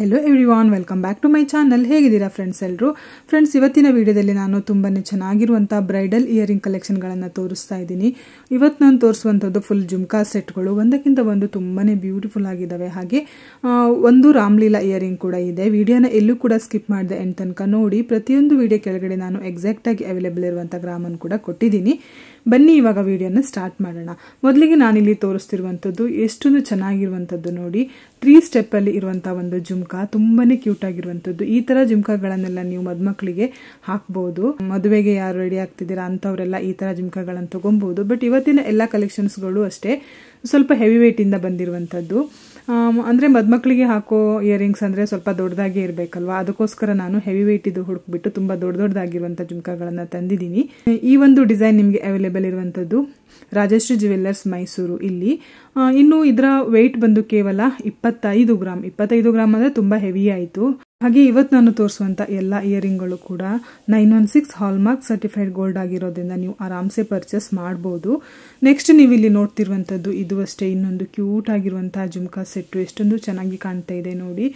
hello everyone welcome back to my channel ಹೇಗಿದ್ದೀರಾ friends ಎಲ್ಲರೂ friends ಇವತ್ತಿನ ವಿಡಿಯೋದಲ್ಲಿ ನಾನು ತುಂಬಾ ಚೆನ್ನಾಗಿರುವಂಥ ಬ್ರೈಡಲ್ ಇಯರಿಂಗ್ ಕಲೆಕ್ಷನ್ಗಳನ್ನು ತೋರಿಸ್ತಾ ಇದ್ದೀನಿ ಇವತ್ತು ನಾನು ತೋರಿಸುವಂಥದ್ದು ಫುಲ್ ಜುಮ್ಕಾ ಸೆಟ್ಗಳು ಒಂದಕ್ಕಿಂತ ಒಂದು ತುಂಬಾ ಬ್ಯೂಟಿಫುಲ್ ಆಗಿದ್ದಾವೆ ಹಾಗೆ ಒಂದು ರಾಮ್ಲೀಲಾ ಇಯರಿಂಗ್ ಕೂಡ ಇದೆ ವಿಡಿಯೋನ ಎಲ್ಲೂ ಕೂಡ ಸ್ಕಿಪ್ ಮಾಡಿದೆ ಎಂಡ್ ತನಕ ನೋಡಿ ಪ್ರತಿಯೊಂದು ವಿಡಿಯೋ ಕೆಳಗಡೆ ನಾನು ಎಕ್ಸಾಕ್ಟಾಗಿ ಅವೈಲೇಬಲ್ ಇರುವಂಥ ಗ್ರಾಮನ್ನು ಕೂಡ ಕೊಟ್ಟಿದ್ದೀನಿ ಬನ್ನಿ ಇವಾಗ ವಿಡಿಯೋನ ಸ್ಟಾರ್ಟ್ ಮಾಡೋಣ ಮೊದಲಿಗೆ ನಾನಿಲ್ಲಿ ತೋರಿಸ್ತಿರುವಂಥದ್ದು ಎಷ್ಟೊಂದು ಚೆನ್ನಾಗಿರುವಂಥದ್ದು ನೋಡಿ ತ್ರೀ ಸ್ಟೆಪ್ಪಲ್ಲಿ ಇರುವಂಥ ಒಂದು ಜುಮ್ ಜುಮ್ಕ ತುಂಬಾನೇ ಕ್ಯೂಟ್ ಆಗಿರುವಂತದ್ದು ಈ ತರ ಜುಮ್ಕಗಳನ್ನೆಲ್ಲ ನೀವು ಮದ್ಮಕ್ಳಿಗೆ ಹಾಕ್ಬಹುದು ಮದುವೆಗೆ ಯಾರು ರೆಡಿ ಆಗ್ತಿದ್ದೀರಾ ಅಂತವ್ರೆಲ್ಲ ಈ ತರ ಜುಮ್ಕಾಗಳನ್ನು ತಗೊಂಬಹುದು ಬಟ್ ಇವತ್ತಿನ ಎಲ್ಲ ಕಲೆಕ್ಷನ್ಸ್ಗಳು ಅಷ್ಟೇ ಸ್ವಲ್ಪ ಹೆವಿ ಇಂದ ಬಂದಿರುವಂತದ್ದು ಅಂದ್ರೆ ಮದ್ಮಕ್ಳಿಗೆ ಹಾಕೋ ಇಯರಿಂಗ್ಸ್ ಅಂದ್ರೆ ಸ್ವಲ್ಪ ದೊಡ್ಡದಾಗಿ ಇರ್ಬೇಕಲ್ವಾ ಅದಕ್ಕೋಸ್ಕರ ನಾನು ಹೆವಿ ವೈಟ್ ಇದು ಹುಡುಕ್ಬಿಟ್ಟು ತುಂಬಾ ದೊಡ್ಡ ದೊಡ್ಡದಾಗಿರುವಂತ ಜುಮ್ಕಗಳನ್ನ ತಂದಿದ್ದೀನಿ ಈ ಒಂದು ಡಿಸೈನ್ ನಿಮ್ಗೆ ಅವೈಲೇಬಲ್ ಇರುವಂತದ್ದು ರಾಜಶ್ರೀ ಜ್ಯುವೆಲ್ಲರ್ಸ್ ಮೈಸೂರು ಇಲ್ಲಿ ಇನ್ನು ಇದರ ವೆಯ್ಟ್ ಬಂದು ಕೇವಲ ಇಪ್ಪತ್ತೈದು ಗ್ರಾಮ್ ಇಪ್ಪತ್ತೈದು ಗ್ರಾಮ್ ಅಂದರೆ ತುಂಬ ಹೆವಿ ಆಯಿತು ಹಾಗೆ ಇವತ್ತು ನಾನು ತೋರಿಸುವಂಥ ಎಲ್ಲ ಇಯರಿಂಗ್ಗಳು ಕೂಡ nine one six hallmark certified gold ಆಗಿರೋದ್ರಿಂದ ನೀವು ಆರಾಮ್ಸೆ ಪರ್ಚೇಸ್ ಮಾಡ್ಬೋದು ನೆಕ್ಸ್ಟ್ ನೀವು ಇಲ್ಲಿ ನೋಡ್ತಿರುವಂಥದ್ದು ಇದು ಅಷ್ಟೇ ಇನ್ನೊಂದು ಕ್ಯೂಟ್ ಆಗಿರುವಂಥ ಜುಮ್ಕಾ ಸೆಟ್ಟು ಎಷ್ಟೊಂದು ಚೆನ್ನಾಗಿ ಕಾಣ್ತಾ ಇದೆ ನೋಡಿ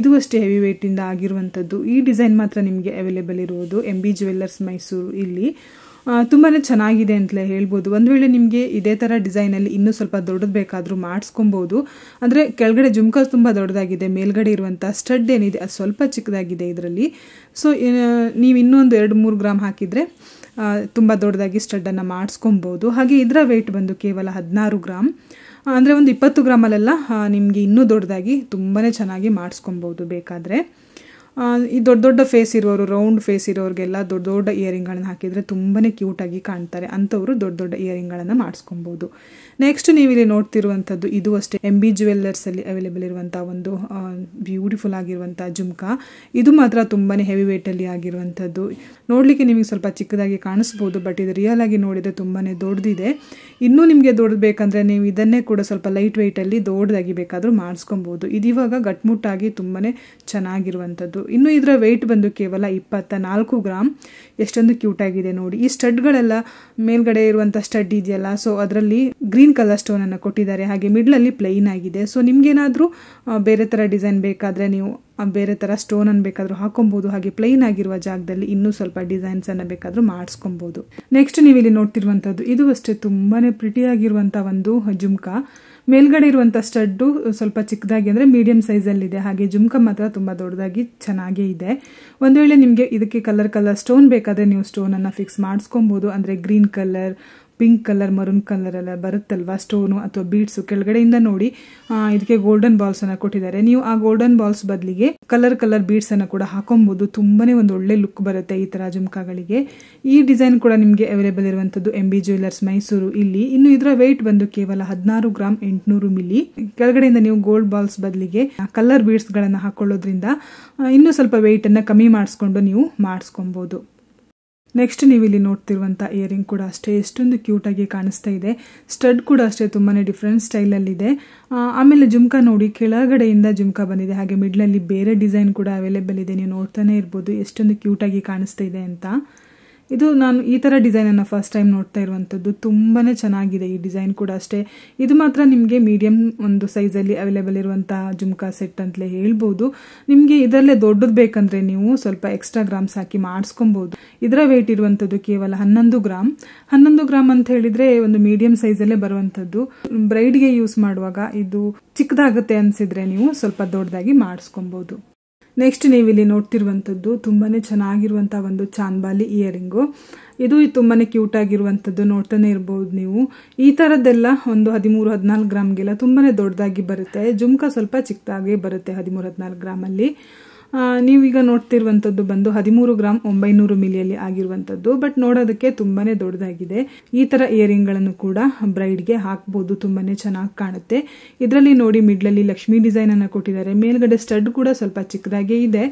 ಇದು ಅಷ್ಟೇ ಹೆವಿ ವೇಟಿಂದ ಆಗಿರುವಂಥದ್ದು ಈ ಡಿಸೈನ್ ಮಾತ್ರ ನಿಮಗೆ ಅವೈಲೇಬಲ್ ಇರುವುದು ಎಂ ಬಿ ಜ್ಯುವೆಲ್ಲರ್ಸ್ ಮೈಸೂರು ಇಲ್ಲಿ ತುಂಬಾ ಚೆನ್ನಾಗಿದೆ ಅಂತಲೇ ಹೇಳ್ಬೋದು ಒಂದು ವೇಳೆ ನಿಮಗೆ ಇದೇ ಥರ ಡಿಸೈನಲ್ಲಿ ಇನ್ನೂ ಸ್ವಲ್ಪ ದೊಡ್ಡದು ಬೇಕಾದರೂ ಮಾಡಿಸ್ಕೊಬೋದು ಅಂದರೆ ಕೆಳಗಡೆ ಜುಮ್ಕಾಸ್ ತುಂಬ ದೊಡ್ಡದಾಗಿದೆ ಮೇಲ್ಗಡೆ ಇರುವಂಥ ಸ್ಟಡ್ ಏನಿದೆ ಅದು ಸ್ವಲ್ಪ ಚಿಕ್ಕದಾಗಿದೆ ಇದರಲ್ಲಿ ಸೊ ನೀವು ಇನ್ನೊಂದು ಎರಡು ಮೂರು ಗ್ರಾಮ್ ಹಾಕಿದರೆ ತುಂಬ ದೊಡ್ಡದಾಗಿ ಸ್ಟಡ್ಡನ್ನು ಮಾಡಿಸ್ಕೊಬೋದು ಹಾಗೆ ಇದರ ವೆಯ್ಟ್ ಬಂದು ಕೇವಲ ಹದಿನಾರು ಗ್ರಾಮ್ ಅಂದರೆ ಒಂದು ಇಪ್ಪತ್ತು ಗ್ರಾಮಲ್ಲೆಲ್ಲ ನಿಮಗೆ ಇನ್ನೂ ದೊಡ್ಡದಾಗಿ ತುಂಬಾ ಚೆನ್ನಾಗಿ ಮಾಡಿಸ್ಕೊಬೋದು ಬೇಕಾದರೆ ಈ ದೊಡ್ಡ ದೊಡ್ಡ ಫೇಸ್ ಇರೋರು ರೌಂಡ್ ಫೇಸ್ ಇರೋರಿಗೆಲ್ಲ ದೊಡ್ಡ ದೊಡ್ಡ ಇಯರಿಂಗ್ಗಳನ್ನ ಹಾಕಿದರೆ ತುಂಬಾ ಕ್ಯೂಟಾಗಿ ಕಾಣ್ತಾರೆ ಅಂಥವರು ದೊಡ್ಡ ದೊಡ್ಡ ಇಯರಿಂಗ್ಗಳನ್ನು ಮಾಡಿಸ್ಕೊಬೋದು ನೆಕ್ಸ್ಟ್ ನೀವು ಇಲ್ಲಿ ನೋಡ್ತಿರುವಂಥದ್ದು ಇದು ಅಷ್ಟೇ ಎಂಬಿ ಬಿ ಜುವೆಲ್ಲರ್ಸಲ್ಲಿ ಅವೈಲೇಬಲ್ ಇರುವಂಥ ಒಂದು ಬ್ಯೂಟಿಫುಲ್ ಆಗಿರುವಂಥ ಜುಮ್ಕಾ ಇದು ಮಾತ್ರ ತುಂಬಾ ಹೆವಿ ವೇಟಲ್ಲಿ ಆಗಿರುವಂಥದ್ದು ನೋಡಲಿಕ್ಕೆ ನಿಮಗೆ ಸ್ವಲ್ಪ ಚಿಕ್ಕದಾಗಿ ಕಾಣಿಸ್ಬೋದು ಬಟ್ ಇದು ರಿಯಲ್ ಆಗಿ ನೋಡಿದರೆ ತುಂಬಾ ದೊಡ್ಡದಿದೆ ಇನ್ನೂ ನಿಮಗೆ ದೊಡ್ಡದು ಬೇಕಂದರೆ ನೀವು ಇದನ್ನೇ ಕೂಡ ಸ್ವಲ್ಪ ಲೈಟ್ ವೆಯ್ಟಲ್ಲಿ ದೊಡ್ಡದಾಗಿ ಬೇಕಾದರೂ ಮಾಡಿಸ್ಕೊಬೋದು ಇವಾಗ ಗಟ್ಮುಟ್ಟಾಗಿ ತುಂಬಾ ಚೆನ್ನಾಗಿರುವಂಥದ್ದು ಇನ್ನು ಇದರ ವೆಯ್ಟ್ ಬಂದು ಕೇವಲ ಇಪ್ಪತ್ತ ನಾಲ್ಕು ಗ್ರಾಮ್ ಎಷ್ಟೊಂದು ಕ್ಯೂಟ್ ಆಗಿದೆ ನೋಡಿ ಈ ಸ್ಟಡ್ಗಳೆಲ್ಲ ಮೇಲ್ಗಡೆ ಇರುವಂಥ ಸ್ಟಡ್ ಇದೆಯಲ್ಲ ಸೊ ಅದರಲ್ಲಿ ಗ್ರೀನ್ ಕಲರ್ ಸ್ಟೋನನ್ನು ಕೊಟ್ಟಿದ್ದಾರೆ ಹಾಗೆ ಮಿಡ್ಲಲ್ಲಿ ಪ್ಲೈನ್ ಆಗಿದೆ ಸೊ ನಿಮಗೇನಾದರೂ ಬೇರೆ ಥರ ಡಿಸೈನ್ ಬೇಕಾದರೆ ನೀವು ಬೇರೆ ಥರ ಸ್ಟೋನನ್ನು ಬೇಕಾದರೂ ಹಾಕೊಬೋದು ಹಾಗೆ ಪ್ಲೈನ್ ಆಗಿರುವ ಜಾಗದಲ್ಲಿ ಇನ್ನೂ ಸ್ವಲ್ಪ ಡಿಸೈನ್ಸ್ ಡಿಸೈನ್ಸನ್ನು ಬೇಕಾದರೂ ಮಾಡಿಸ್ಕೊಬೋದು ನೆಕ್ಸ್ಟ್ ನೀವು ಇಲ್ಲಿ ನೋಡ್ತಿರುವಂಥದ್ದು ಇದು ಅಷ್ಟೇ ತುಂಬಾ ಪ್ರಿಟಿಯಾಗಿರುವಂಥ ಒಂದು ಜುಮ್ಕಾ ಮೇಲ್ಗಡೆ ಇರುವಂಥ ಸ್ಟಡ್ಡು ಸ್ವಲ್ಪ ಚಿಕ್ಕದಾಗಿ ಅಂದರೆ ಮೀಡಿಯಂ ಸೈಜಲ್ಲಿದೆ ಹಾಗೆ ಜುಮ್ಕ ಮಾತ್ರ ತುಂಬ ದೊಡ್ಡದಾಗಿ ಚೆನ್ನಾಗೇ ಇದೆ ಒಂದು ವೇಳೆ ನಿಮಗೆ ಇದಕ್ಕೆ ಕಲರ್ ಕಲರ್ ಸ್ಟೋನ್ ಬೇಕಾದರೆ ನೀವು ಸ್ಟೋನನ್ನು ಫಿಕ್ಸ್ ಮಾಡಿಸ್ಕೊಬೋದು ಅಂದರೆ green colour pink colour maroon colour ಎಲ್ಲ ಬರುತ್ತಲ್ವಾ ಸ್ಟೋನು ಅಥವಾ ಬೀಡ್ಸು ಕೆಳಗಡೆಯಿಂದ ನೋಡಿ ಇದಕ್ಕೆ ಗೋಲ್ಡನ್ ಬಾಲ್ಸ್ ಅನ್ನ ಕೊಟ್ಟಿದ್ದಾರೆ ನೀವು ಆ ಗೋಲ್ಡನ್ ಬಾಲ್ಸ್ ಬದಲಿಗೆ ಕಲರ್ ಕಲರ್ ಬೀಡ್ಸ್ ಅನ್ನ ಕೂಡ ಹಾಕೊಬಹುದು ತುಂಬಾನೇ ಒಂದು ಒಳ್ಳೆ ಲುಕ್ ಬರುತ್ತೆ ಈ ತರ ಜುಮ್ಕಾಗಳಿಗೆ ಈ ಡಿಸೈನ್ ಕೂಡ ನಿಮಗೆ ಅವೈಲೇಬಲ್ ಇರುವಂತದ್ದು ಎಂ ಬಿ ಮೈಸೂರು ಇಲ್ಲಿ ಇನ್ನು ಇದರ ವೆಯ್ಟ್ ಬಂದು ಕೇವಲ ಹದಿನಾರು ಗ್ರಾಮ್ ಎಂಟುನೂರು ಮಿಲಿ ಕೆಳಗಡೆಯಿಂದ ನೀವು ಗೋಲ್ಡ್ ಬಾಲ್ಸ್ ಬದಲಿಗೆ ಕಲರ್ ಬೀಡ್ಸ್ ಗಳನ್ನ ಹಾಕೊಳ್ಳೋದ್ರಿಂದ ಇನ್ನೂ ಸ್ವಲ್ಪ ವೆಯ್ಟ್ ಅನ್ನ ಕಮ್ಮಿ ಮಾಡಿಸ್ಕೊಂಡು ನೀವು ಮಾಡಿಸ್ಕೊಬಹುದು ನೆಕ್ಸ್ಟ್ ನೀವು ಇಲ್ಲಿ ನೋಡ್ತಿರುವಂಥ ಇಯರಿಂಗ್ ಕೂಡ ಅಷ್ಟೇ ಎಷ್ಟೊಂದು ಕ್ಯೂಟಾಗಿ ಕಾಣಿಸ್ತಾ ಇದೆ ಸ್ಟಡ್ ಕೂಡ ಅಷ್ಟೇ ತುಂಬಾ ಡಿಫ್ರೆಂಟ್ ಸ್ಟೈಲಲ್ಲಿದೆ ಆಮೇಲೆ ಜುಮ್ಕ ನೋಡಿ ಕೆಳಗಡೆಯಿಂದ ಜುಮ್ಕ ಬಂದಿದೆ ಹಾಗೆ ಮಿಡ್ಲಲ್ಲಿ ಬೇರೆ ಡಿಸೈನ್ ಕೂಡ ಅವೈಲೇಬಲ್ ಇದೆ ನೀವು ನೋಡ್ತಾನೆ ಇರ್ಬೋದು ಎಷ್ಟೊಂದು ಕ್ಯೂಟಾಗಿ ಕಾಣಿಸ್ತಾ ಇದೆ ಅಂತ ಇದು ನಾನು ಈ ಥರ ಡಿಸೈನನ್ನು ಫಸ್ಟ್ ಟೈಮ್ ನೋಡ್ತಾ ಇರುವಂಥದ್ದು ತುಂಬಾ ಚೆನ್ನಾಗಿದೆ ಈ ಡಿಸೈನ್ ಕೂಡ ಅಷ್ಟೇ ಇದು ಮಾತ್ರ ನಿಮಗೆ ಮೀಡಿಯಂ ಒಂದು ಸೈಜಲ್ಲಿ ಅವೈಲೇಬಲ್ ಇರುವಂಥ ಜುಮ್ಕಾ ಸೆಟ್ ಅಂತಲೇ ಹೇಳ್ಬೋದು ನಿಮಗೆ ಇದರಲ್ಲೇ ದೊಡ್ಡದು ಬೇಕಂದರೆ ನೀವು ಸ್ವಲ್ಪ ಎಕ್ಸ್ಟ್ರಾ ಗ್ರಾಮ್ಸ್ ಹಾಕಿ ಮಾಡಿಸ್ಕೊಬೋದು ಇದರ ವೆಯ್ಟ್ ಇರುವಂಥದ್ದು ಕೇವಲ ಹನ್ನೊಂದು ಗ್ರಾಮ್ ಹನ್ನೊಂದು ಗ್ರಾಮ್ ಅಂತ ಹೇಳಿದರೆ ಒಂದು ಮೀಡಿಯಂ ಸೈಜಲ್ಲೇ ಬರುವಂಥದ್ದು ಬ್ರೈಡ್ಗೆ ಯೂಸ್ ಮಾಡುವಾಗ ಇದು ಚಿಕ್ಕದಾಗುತ್ತೆ ಅನಿಸಿದರೆ ನೀವು ಸ್ವಲ್ಪ ದೊಡ್ಡದಾಗಿ ಮಾಡಿಸ್ಕೊಬೋದು ನೆಕ್ಸ್ಟ್ ನೀವಿಲ್ಲಿ ನೋಡ್ತಿರುವಂಥದ್ದು ತುಂಬಾ ಚೆನ್ನಾಗಿರುವಂಥ ಒಂದು ಚಾನ್ಬಾಲಿ ಇಯರಿಂಗು ಇದು ತುಂಬಾ ಕ್ಯೂಟ್ ಆಗಿರುವಂಥದ್ದು ನೋಡ್ತಾನೆ ಇರ್ಬೋದು ನೀವು ಈ ಥರದ್ದೆಲ್ಲ ಒಂದು ಹದಿಮೂರು ಹದಿನಾಲ್ಕು ಗ್ರಾಮ್ಗೆಲ್ಲ ತುಂಬಾ ದೊಡ್ಡದಾಗಿ ಬರುತ್ತೆ ಜುಮ್ಕ ಸ್ವಲ್ಪ ಚಿಕ್ಕದಾಗಿ ಬರುತ್ತೆ ಹದಿಮೂರು ಹದಿನಾಲ್ಕು ಗ್ರಾಮಲ್ಲಿ ನೀವೀಗ ನೋಡ್ತಿರುವಂತದ್ದು ಬಂದು ಹದಿಮೂರು ಗ್ರಾಮ್ ಒಂಬೈನೂರು ಮಿಲಿಯಲ್ಲಿ ಆಗಿರುವಂತದ್ದು ಬಟ್ ನೋಡೋದಕ್ಕೆ ತುಂಬಾನೇ ದೊಡ್ಡದಾಗಿದೆ ಈ ತರ ಇಯರಿಂಗ್ ಗಳನ್ನು ಕೂಡ ಬ್ರೈಡ್ಗೆ ಹಾಕ್ಬೋದು ತುಂಬಾನೇ ಚೆನ್ನಾಗಿ ಕಾಣುತ್ತೆ ಇದರಲ್ಲಿ ನೋಡಿ ಮಿಡ್ಲಲ್ಲಿ ಲಕ್ಷ್ಮಿ ಡಿಸೈನ್ ಅನ್ನು ಕೊಟ್ಟಿದ್ದಾರೆ ಮೇಲ್ಗಡೆ ಸ್ಟಡ್ ಕೂಡ ಸ್ವಲ್ಪ ಚಿಕ್ಕದಾಗಿ ಇದೆ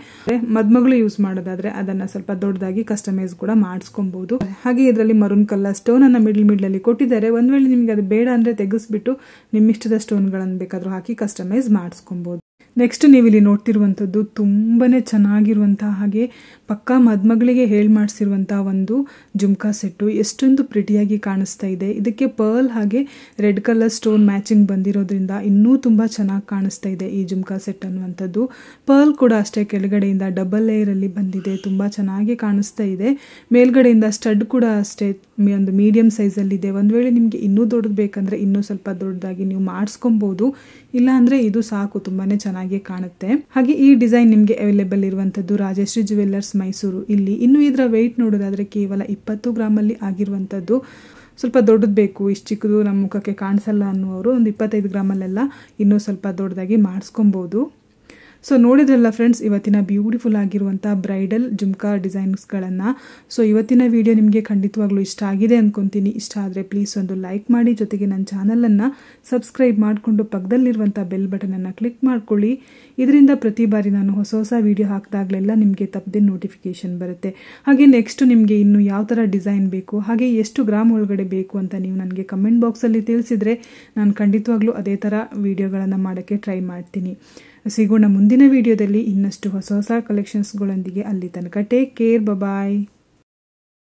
ಮದ್ಮಗಳು ಯೂಸ್ ಮಾಡೋದಾದ್ರೆ ಅದನ್ನ ಸ್ವಲ್ಪ ದೊಡ್ಡದಾಗಿ ಕಸ್ಟಮೈಸ್ ಕೂಡ ಮಾಡಿಸ್ಕೊಬಹುದು ಹಾಗೆ ಇದರಲ್ಲಿ ಮರುನ್ ಕಲರ್ ಸ್ಟೋನ್ ಅನ್ನ ಮಿಡ್ಲ್ ಮಿಡ್ಲಲ್ಲಿ ಕೊಟ್ಟಿದ್ದಾರೆ ಒಂದ್ ವೇಳೆ ನಿಮ್ಗೆ ಅದು ಬೇಡ ಅಂದ್ರೆ ತೆಗೆಸ್ಬಿಟ್ಟು ನಿಮ್ಮಿಷ್ಟದ ಸ್ಟೋನ್ಗಳನ್ನು ಬೇಕಾದ್ರೂ ಹಾಕಿ ಕಸ್ಟಮೈಸ್ ಮಾಡಿಸ್ಕೊಬಹುದು ನೆಕ್ಸ್ಟ್ ನೀವು ಇಲ್ಲಿ ನೋಡ್ತಿರುವಂಥದ್ದು ತುಂಬಾ ಚೆನ್ನಾಗಿರುವಂತಹ ಹಾಗೆ ಪಕ್ಕ ಮದ್ಮಗಳಿಗೆ ಹೇಳಿ ಮಾಡಿಸಿರುವಂತಹ ಒಂದು ಜುಮ್ಕಾ ಸೆಟ್ಟು ಎಷ್ಟೊಂದು ಪ್ರಿಟಿಯಾಗಿ ಕಾಣಿಸ್ತಾ ಇದೆ ಇದಕ್ಕೆ ಪರ್ಲ್ ಹಾಗೆ ರೆಡ್ ಕಲರ್ ಸ್ಟೋನ್ ಮ್ಯಾಚಿಂಗ್ ಬಂದಿರೋದ್ರಿಂದ ಇನ್ನೂ ತುಂಬ ಚೆನ್ನಾಗಿ ಕಾಣಿಸ್ತಾ ಇದೆ ಈ ಜುಮ್ಕಾ ಸೆಟ್ ಅನ್ನುವಂಥದ್ದು ಪರ್ಲ್ ಕೂಡ ಅಷ್ಟೇ ಕೆಳಗಡೆಯಿಂದ ಡಬಲ್ ಲೇಯರಲ್ಲಿ ಬಂದಿದೆ ತುಂಬ ಚೆನ್ನಾಗಿ ಕಾಣಿಸ್ತಾ ಇದೆ ಮೇಲ್ಗಡೆಯಿಂದ ಸ್ಟಡ್ ಕೂಡ ಅಷ್ಟೇ ಒಂದು ಮೀಡಿಯಮ್ ಸೈಜಲ್ಲಿದೆ ಒಂದು ವೇಳೆ ನಿಮಗೆ ಇನ್ನೂ ದೊಡ್ಡದು ಬೇಕಂದರೆ ಇನ್ನೂ ಸ್ವಲ್ಪ ದೊಡ್ಡದಾಗಿ ನೀವು ಮಾಡಿಸ್ಕೊಬೋದು ಇಲ್ಲ ಅಂದರೆ ಇದು ಸಾಕು ತುಂಬಾ ಚೆನ್ನಾಗಿ ಕಾಣುತ್ತೆ ಹಾಗೆ ಈ ಡಿಸೈನ್ ನಿಮಗೆ ಅವೈಲೇಬಲ್ ಇರುವಂಥದ್ದು ರಾಜಶ್ರೀ ಜುವೆಲ್ಲರ್ಸ್ ಮೈಸೂರು ಇಲ್ಲಿ ಇನ್ನೂ ಇದರ ವೆಯ್ಟ್ ನೋಡೋದಾದರೆ ಕೇವಲ ಇಪ್ಪತ್ತು ಗ್ರಾಮಲ್ಲಿ ಆಗಿರುವಂಥದ್ದು ಸ್ವಲ್ಪ ದೊಡ್ಡದು ಬೇಕು ಇಷ್ಟು ಚಿಕ್ಕದು ನಮ್ಮ ಮುಖಕ್ಕೆ ಕಾಣಿಸಲ್ಲ ಅನ್ನುವರು ಒಂದು ಇಪ್ಪತ್ತೈದು ಗ್ರಾಮಲ್ಲೆಲ್ಲ ಇನ್ನೂ ಸ್ವಲ್ಪ ದೊಡ್ಡದಾಗಿ ಮಾಡಿಸ್ಕೊಬೋದು ಸೊ ನೋಡಿದ್ರಲ್ಲ ಫ್ರೆಂಡ್ಸ್ ಇವತ್ತಿನ ಬ್ಯೂಟಿಫುಲ್ ಆಗಿರುವಂಥ ಬ್ರೈಡಲ್ ಜುಮ್ಕಾ ಡಿಸೈನ್ಸ್ಗಳನ್ನು ಸೊ ಇವತ್ತಿನ ವಿಡಿಯೋ ನಿಮಗೆ ಖಂಡಿತವಾಗ್ಲೂ ಇಷ್ಟ ಆಗಿದೆ ಅಂದ್ಕೊತೀನಿ ಇಷ್ಟ ಆದರೆ ಪ್ಲೀಸ್ ಒಂದು ಲೈಕ್ ಮಾಡಿ ಜೊತೆಗೆ ನನ್ನ ಚಾನಲನ್ನು ಸಬ್ಸ್ಕ್ರೈಬ್ ಮಾಡಿಕೊಂಡು ಪಕ್ಕದಲ್ಲಿರುವಂಥ ಬೆಲ್ ಬಟನನ್ನು ಕ್ಲಿಕ್ ಮಾಡಿಕೊಳ್ಳಿ ಇದರಿಂದ ಪ್ರತಿ ಬಾರಿ ನಾನು ಹೊಸ ಹೊಸ ವಿಡಿಯೋ ಹಾಕಿದಾಗಲೆಲ್ಲ ನಿಮಗೆ ತಪ್ಪದೆ ನೋಟಿಫಿಕೇಷನ್ ಬರುತ್ತೆ ಹಾಗೆ ನೆಕ್ಸ್ಟ್ ನಿಮಗೆ ಇನ್ನು ಯಾವ ಥರ ಡಿಸೈನ್ ಬೇಕು ಹಾಗೆ ಎಷ್ಟು ಗ್ರಾಮ್ ಒಳಗಡೆ ಬೇಕು ಅಂತ ನೀವು ನನಗೆ ಕಮೆಂಟ್ ಬಾಕ್ಸಲ್ಲಿ ತಿಳಿಸಿದರೆ ನಾನು ಖಂಡಿತವಾಗ್ಲೂ ಅದೇ ಥರ ವಿಡಿಯೋಗಳನ್ನು ಮಾಡೋಕ್ಕೆ ಟ್ರೈ ಮಾಡ್ತೀನಿ ಸಿಗೋಣ ಮುಂದಿನ ವಿಡಿಯೋದಲ್ಲಿ ಇನ್ನಷ್ಟು ಹೊಸ ಹೊಸ ಕಲೆಕ್ಷನ್ಸ್ಗಳೊಂದಿಗೆ ಅಲ್ಲಿ ತನಕ ಟೇಕ್ ಕೇರ್ ಬಬಾಯ್